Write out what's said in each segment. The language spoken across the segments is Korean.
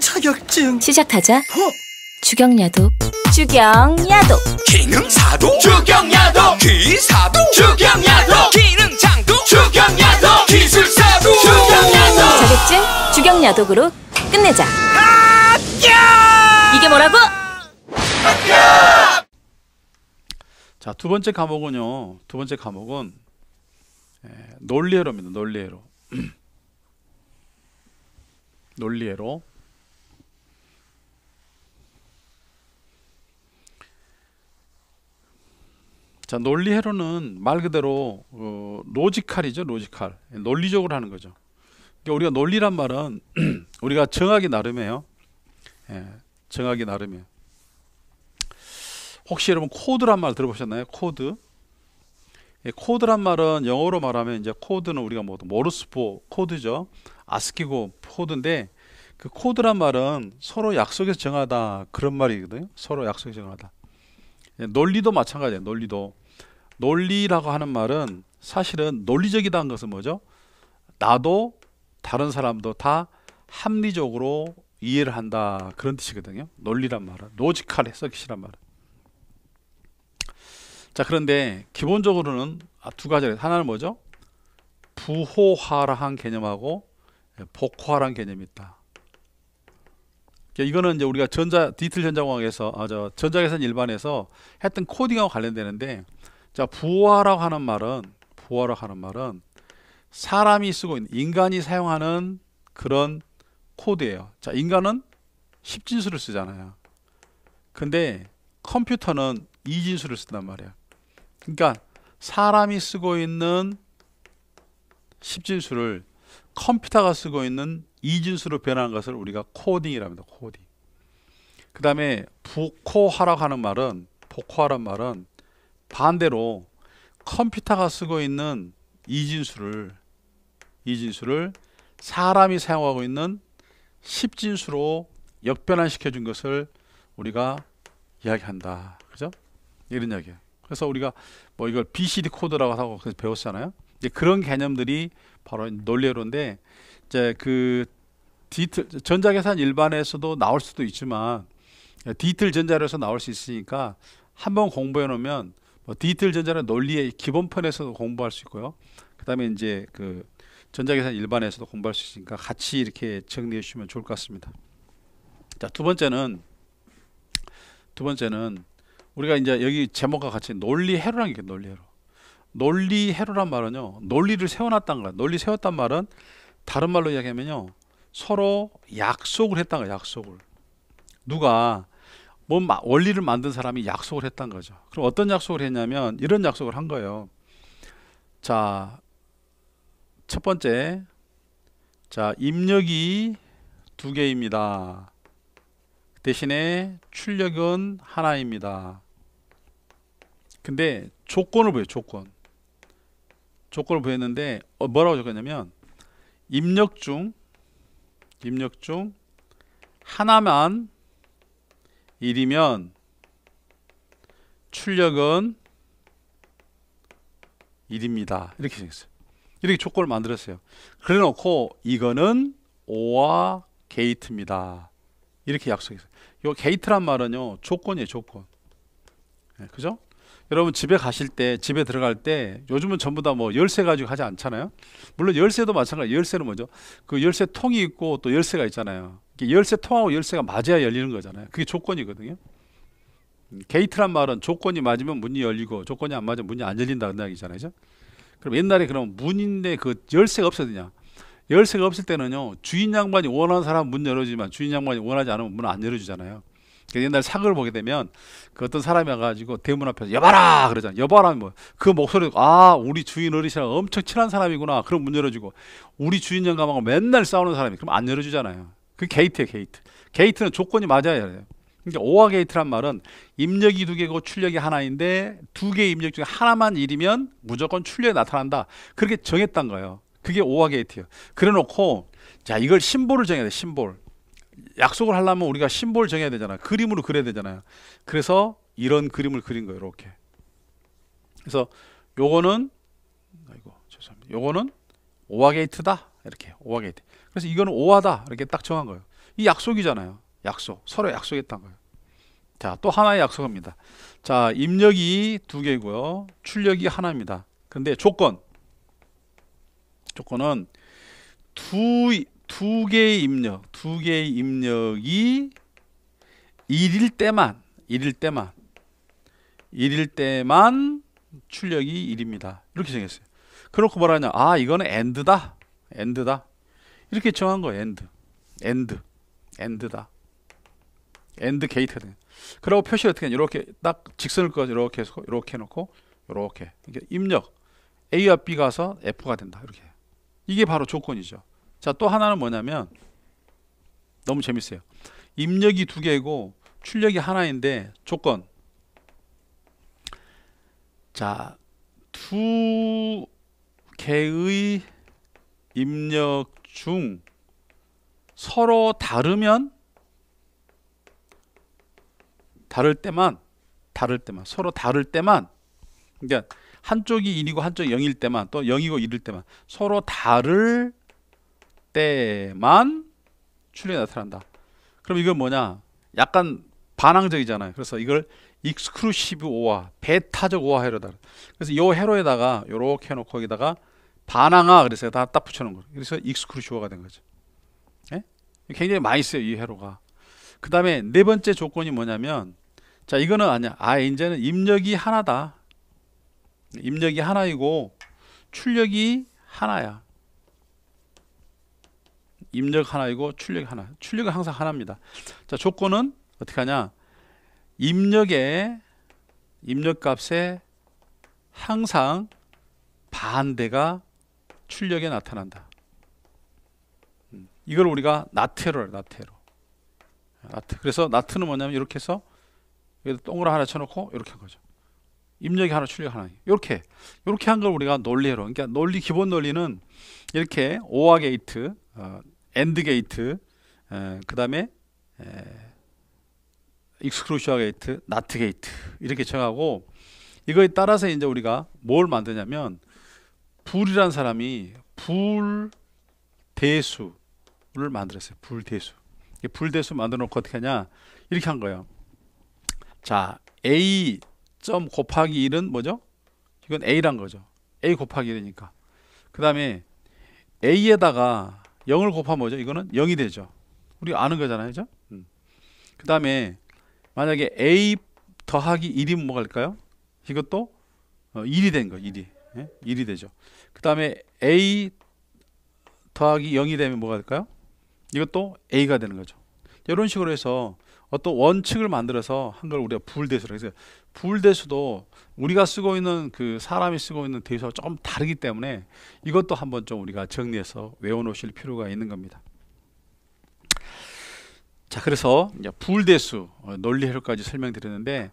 자격증 시작하자 어? 주경야도 주경야도 기능사도 주경야도 기사도 주경야도 기능장도 주경야도 기술사도 주경야도 자격증 주경야독으로 끝내자 이게 뭐라고? 자, 두 번째 과목은요. 두 번째 과목은 예, 논리에로입니다논리에로논리에로 자 논리해로는 말 그대로 어, 로지컬이죠 로지컬 논리적으로 하는 거죠 그러니까 우리가 논리란 말은 우리가 정하기 나름이에요 예, 정하기 나름이에요 혹시 여러분 코드란 말 들어보셨나요 코드 예, 코드란 말은 영어로 말하면 이제 코드는 우리가 뭐 모르스포 코드죠 아스키고 코드인데 그 코드란 말은 서로 약속해서 정하다 그런 말이거든요 서로 약속해서 정하다 예, 논리도 마찬가지예요 논리도 논리라고 하는 말은 사실은 논리적이다는 것은 뭐죠? 나도 다른 사람도 다 합리적으로 이해를 한다 그런 뜻이거든요. 논리란 말은 로지컬 해석이란 말은. 자 그런데 기본적으로는 아, 두 가지를 하나는 뭐죠? 부호화라한 개념하고 예, 복화라는 개념이 있다. 그러니까 이거는 이제 우리가 전자 디지털 전자공학에서 아, 저 전자계산 일반에서 했던 코딩하고 관련되는데 자 부호화라고 하는 말은 부호화라고 하는 말은 사람이 쓰고 있는 인간이 사용하는 그런 코드예요. 자 인간은 10진수를 쓰잖아요. 근데 컴퓨터는 2진수를 쓴단 말이야. 그러니까 사람이 쓰고 있는 10진수를 컴퓨터가 쓰고 있는 2진수로 변하는 것을 우리가 코딩이라합니다 코딩. 그 다음에 부코화라고 하는 말은 복화는 말은 반대로 컴퓨터가 쓰고 있는 이진수를 이진수를 사람이 사용하고 있는 십진수로 역변환시켜 준 것을 우리가 이야기한다. 그죠? 이런 이야기예요. 그래서 우리가 뭐 이걸 BCD 코드라고 하고 그래서 배웠잖아요. 이제 그런 개념들이 바로 논리론데 이제 그 디틀 전자계산 일반에서도 나올 수도 있지만 디틀 전자로서 나올 수 있으니까 한번 공부해 놓으면 뭐 디지털 전자는 논리의 기본편에서도 공부할 수 있고요. 그다음에 이제 그 전자계산 일반에서도 공부할 수 있으니까 같이 이렇게 정리해 주시면 좋을 것 같습니다. 자, 두 번째는 두 번째는 우리가 이제 여기 제목과 같이 논리 해로란게 논리 해로. 논리 해로란 말은요. 논리를 세워놨다는 거야. 논리 세웠단 말은 다른 말로 이야기하면요. 서로 약속을 했다는 거야. 약속을. 누가 뭔 뭐 원리를 만든 사람이 약속을 했던 거죠. 그럼 어떤 약속을 했냐면 이런 약속을 한 거예요. 자, 첫 번째. 자, 입력이 두 개입니다. 대신에 출력은 하나입니다. 근데 조건을 보여 요 조건. 조건을 보였는데 어, 뭐라고 적었냐면 입력 중 입력 중 하나만 1이면 출력은 1입니다. 이렇게 생겼어요. 이렇게 조건을 만들었어요. 그래 놓고 이거는 5와 게이트입니다. 이렇게 약속했어요. 요 게이트란 말은요. 조건이에요. 조건. 네, 그죠? 여러분 집에 가실 때 집에 들어갈 때 요즘은 전부 다 뭐 열쇠 가지고 하지 않잖아요. 물론 열쇠도 마찬가지. 예요 열쇠는 뭐죠? 그 열쇠 통이 있고 또 열쇠가 있잖아요. 열쇠 통하고 열쇠가 맞아야 열리는 거잖아요. 그게 조건이거든요. 게이트란 말은 조건이 맞으면 문이 열리고 조건이 안 맞으면 문이 안 열린다는 이야기잖아요. 그럼 옛날에 그럼 문인데 그 열쇠가 없었느냐? 열쇠가 없을 때는요 주인 양반이 원하는 사람 문 열어주지만 주인 양반이 원하지 않으면 문 안 열어주잖아요. 옛날 사극을 보게 되면 그 어떤 사람이 와가지고 대문 앞에서 여봐라 그러잖아. 여봐라 뭐 그 목소리 아 우리 주인 어르신랑 엄청 친한 사람이구나. 그럼 문 열어주고 우리 주인 양감하고 맨날 싸우는 사람이 그럼 안 열어주잖아요. 그 게이트예요, 게이트. 게이트는 조건이 맞아야 돼요 그러니까 오화 게이트란 말은 입력이 두 개고 출력이 하나인데 두 개의 입력 중에 하나만 일이면 무조건 출력이 나타난다. 그렇게 정했단 거예요. 그게 오화 게이트예요. 그래 놓고 자, 이걸 심볼을 정해야 돼. 심볼. 약속을 하려면 우리가 심볼 을 정해야 되잖아. 그림으로 그려야 되잖아요. 그래서 이런 그림을 그린 거예요. 이렇게. 그래서 요거는 아이고, 죄송합니다. 요거는 오화 게이트다. 이렇게 오화 게이트. 그래서 이거는 오하다 이렇게 딱 정한 거예요. 이 약속이잖아요. 약속. 서로 약속했던 거예요. 자, 또 하나의 약속입니다. 자, 입력이 두 개고요. 출력이 하나입니다. 근데 조건. 조건은 두, 두 개의 입력, 두 개의 입력이 1일 때만, 1일 때만, 1일 때만 출력이 1입니다. 이렇게 정했어요. 그렇고 뭐라냐? 아, 이거는 엔드다. 엔드다. 이렇게 정한 거예요. end. end. 다 e 드 게이트가 되 그리고 표시를 어떻게 하냐. 이렇게 딱 직선을 꺼서 이렇게 해서 이렇게 해놓고 이렇게. 그러 입력. A와 B 가서 F가 된다. 이렇게. 이게 바로 조건이죠. 자, 또 하나는 뭐냐면 너무 재밌어요. 입력이 두 개고 출력이 하나인데 조건. 자, 두 개의 입력 중 서로 다르면 다를 때만 다를 때만 서로 다를 때만 그러니까 한쪽이 1이고 한쪽이 0일 때만 또 0이고 1일 때만 서로 다를 때만 출현이 나타난다. 그럼 이건 뭐냐? 약간 반항적이잖아요. 그래서 이걸 익스크루시브 오화, 베타적 오화 해로다. 그래서 요 해로에다가 요렇게 해놓고 거기다가 반항아 그랬어요. 다 딱 붙여놓은 거. 그래서 익스크루시오가 된 거죠. 예? 굉장히 많이 써요 이 회로가. 그 다음에 네 번째 조건이 뭐냐면 자 이거는 아니야. 아 이제는 입력이 하나다. 입력이 하나이고 출력이 하나야. 입력 하나이고 출력 하나. 출력은 항상 하나입니다. 자 조건은 어떻게 하냐? 입력에 입력 값에 항상 반대가 출력에 나타난다. 음, 이걸 우리가 나태로나태로 나트. 그래서 나트는 뭐냐면 이렇게 해서 여기다 동그라 하나 쳐놓고 이렇게 한 거죠. 입력이 하나 출력 하나. 이렇게 이렇게 한 걸 우리가 논리로. 그러니까 논리 기본 논리는 이렇게 오화 게이트, 어, 엔드 게이트, 그다음 에, 익스크루시아 게이트, 나트 게이트 이렇게 정하고 이거에 따라서 이제 우리가 뭘 만드냐면 불이란 사람이 불대수를 만들었어요. 불대수. 불대수 만들어 놓고 어떻게 하냐? 이렇게 한 거예요. 자, a 점 곱하기 1은 뭐죠? 이건 a란 거죠. a 곱하기 1이니까. 그다음에 a에다가 0을 곱하면 뭐죠? 이거는 0이 되죠. 우리 아는 거잖아요. 그죠? 음. 그다음에 만약에 a 더하기 1이 면 뭐가 일까요? 이것도 1이 어, 된 거, 예요 1이. 1이 예? 되죠. 그 다음에 a 더하기 0이 되면 뭐가 될까요? 이것도 a가 되는 거죠. 이런 식으로 해서 어떤 원칙을 만들어서 한 걸 우리가 부대수라고 해서 부대수도 우리가 쓰고 있는 그 사람이 쓰고 있는 대수와 조금 다르기 때문에 이것도 한번 좀 우리가 정리해서 외워놓으실 필요가 있는 겁니다. 자 그래서 부울대수 어, 논리 해석까지 설명드렸는데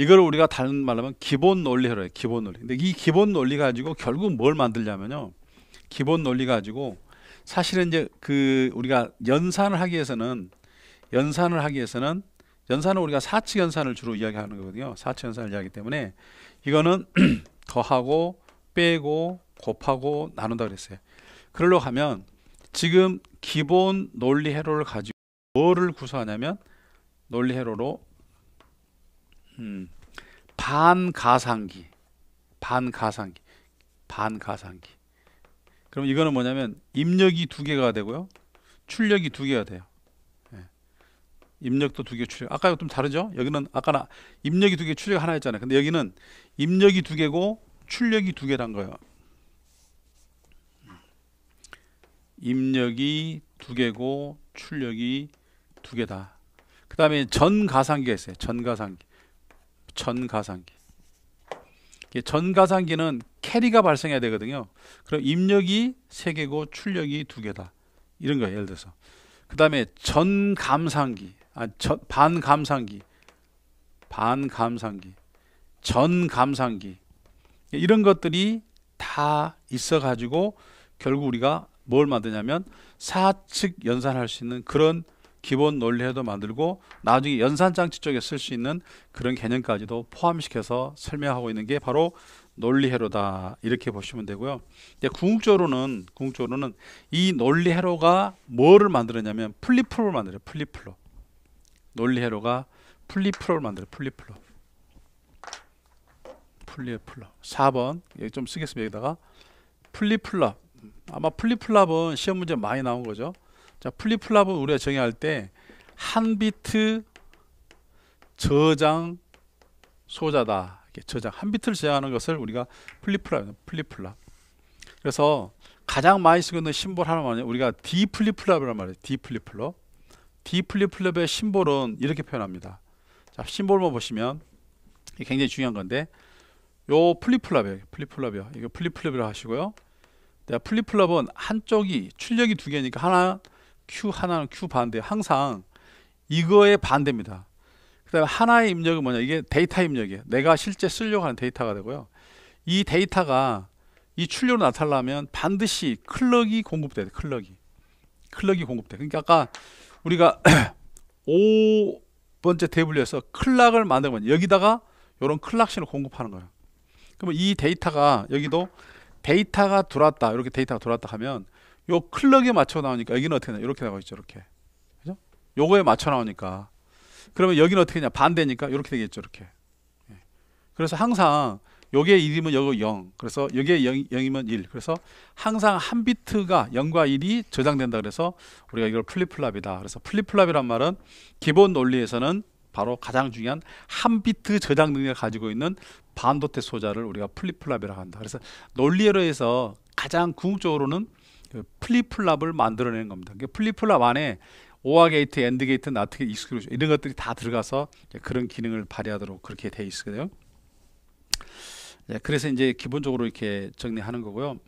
이걸 우리가 다른 말로 하면 기본 논리라고 해요. 기본 논리. 근데 이 기본 논리 가지고 결국 뭘 만들냐면요. 기본 논리 가지고 사실은 이제 그 우리가 연산을 하기 위해서는 연산을 하기 위해서는 연산은 우리가 사치 연산을 주로 이야기하는 거거든요. 사치 연산을 이야기하기 때문에 이거는 더하고 빼고 곱하고 나눈다 그랬어요. 그러려고 하면 지금 기본 논리 회로를 가지고 뭐를 구사하냐면 논리 회로로 음. 반가상기, 반가상기, 반가상기. 그럼 이거는 뭐냐면 입력이 두 개가 되고요, 출력이 두 개가 돼요. 예. 입력도 두 개, 출력. 아까 좀 다르죠? 여기는 아까나 입력이 두 개, 출력 하나 했잖아요. 근데 여기는 입력이 두 개고 출력이 두 개란 거예요. 입력이 두 개고 출력이 두 개다. 그 다음에 전가상기가 있어요. 전가상기. 전가상기. 전가상기는 캐리가 발생해야 되거든요. 그럼 입력이 세 개고 출력이 두 개다. 이런 거예요. 예를 들어서. 그 다음에 전감상기. 아, 전, 반감상기. 반감상기. 전감상기. 이런 것들이 다 있어 가지고 결국 우리가 뭘 만드냐면 사측 연산할 수 있는 그런 기본 논리에도 만들고 나중에 연산장치 쪽에 쓸 수 있는 그런 개념까지도 포함시켜서 설명하고 있는 게 바로 논리회로다 이렇게 보시면 되고요. 이제 궁극적으로는 궁극적으로는 이 논리회로가 뭐를 만들었냐면 플리플로를 만들어요. 플리플로 논리회로가 플리플로를 만들어요. 플리플로 플리플로 4번 여기 좀 쓰겠습니다. 여기다가 플리플랍 아마 플리플랍은 시험 문제 많이 나온 거죠. 자, 플립플랍은 우리가 정의할 때 한 비트 저장 소자다. 저장 한 비트를 저장하는 것을 우리가 플립플랍, 플립플랍. 그래서 가장 많이 쓰는 심볼 하나만 우리가 D 플립플랍이란 말이에요. D 플립플랍 D 플립플럽의 심볼은 이렇게 표현합니다. 자, 심볼만 보시면 굉장히 중요한 건데 요 플립플랍이에요. 플립플랍이요. 이거 플립플랍이라 고 하시고요. 플립플랍은 한쪽이 출력이 두 개니까 하나 Q 하나는 Q 반대. 항상 이거의 반대입니다. 그다음에 하나의 입력은 뭐냐? 이게 데이터 입력이에요. 내가 실제 쓰려고 하는 데이터가 되고요. 이 데이터가 이 출력으로 나타나면 반드시 클럭이 공급돼야 돼. 클럭이. 클럭이 공급돼. 그러니까 아까 우리가 5번째 테이블에서 클락을 만들면 여기다가 이런 클락신을 공급하는 거예요. 그러면 이 데이터가 여기도 데이터가 돌았다 이렇게 데이터가 돌았다 하면 요 클럭에 맞춰 나오니까 여기는 어떻게 나 이렇게 나와 있죠 이렇게 그죠 요거에 맞춰 나오니까 그러면 여기는 어떻게 되냐 반대니까 이렇게 되겠죠 이렇게 예. 그래서 항상 요게 1이면 요거 0 그래서 여기 0, 0이면 1 그래서 항상 한 비트가 0과 1이 저장된다 그래서 우리가 이걸 플립플랍이다 그래서 플립플랍이란 말은 기본 논리에서는 바로 가장 중요한 한 비트 저장 능력을 가지고 있는 반도체 소자를 우리가 플립플랍이라고 한다. 그래서 논리로해서 가장 궁극적으로는 그 플립플랍을 만들어내는 겁니다. 그러니까 플립플랍 안에 오아 게이트, 엔드 게이트, 나트 게이트, 익스큐션 이런 것들이 다 들어가서 그런 기능을 발휘하도록 그렇게 돼 있어요. 예, 그래서 이제 기본적으로 이렇게 정리하는 거고요.